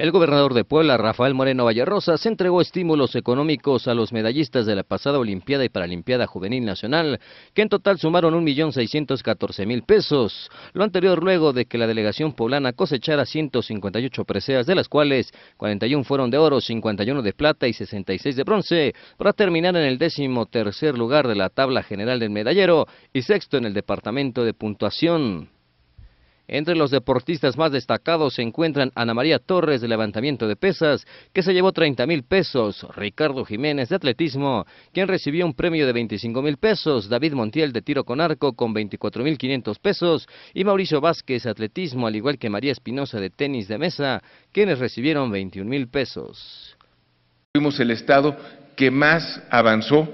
El gobernador de Puebla, Rafael Moreno se entregó estímulos económicos a los medallistas de la pasada Olimpiada y Paralimpiada Juvenil Nacional, que en total sumaron 1.614.000 pesos, lo anterior luego de que la delegación poblana cosechara 158 preseas, de las cuales 41 fueron de oro, 51 de plata y 66 de bronce, para terminar en el décimo tercer lugar de la tabla general del medallero y sexto en el departamento de puntuación. Entre los deportistas más destacados se encuentran Ana María Torres de levantamiento de pesas, que se llevó 30 mil pesos, Ricardo Jiménez de atletismo, quien recibió un premio de 25 mil pesos, David Montiel de tiro con arco con 24 mil 500 pesos y Mauricio Vázquez de atletismo, al igual que María Espinosa de tenis de mesa, quienes recibieron 21 mil pesos. Fuimos el estado que más avanzó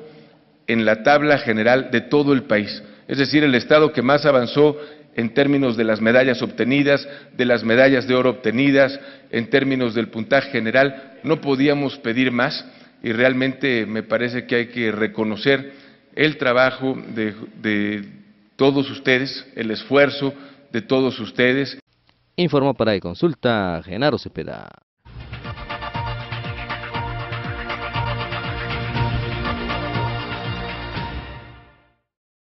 en la tabla general de todo el país, es decir, el estado que más avanzó en términos de las medallas obtenidas, de las medallas de oro obtenidas, en términos del puntaje general, no podíamos pedir más y realmente me parece que hay que reconocer el trabajo de, todos ustedes, el esfuerzo de todos ustedes. Informó para e consulta Genaro Cepeda.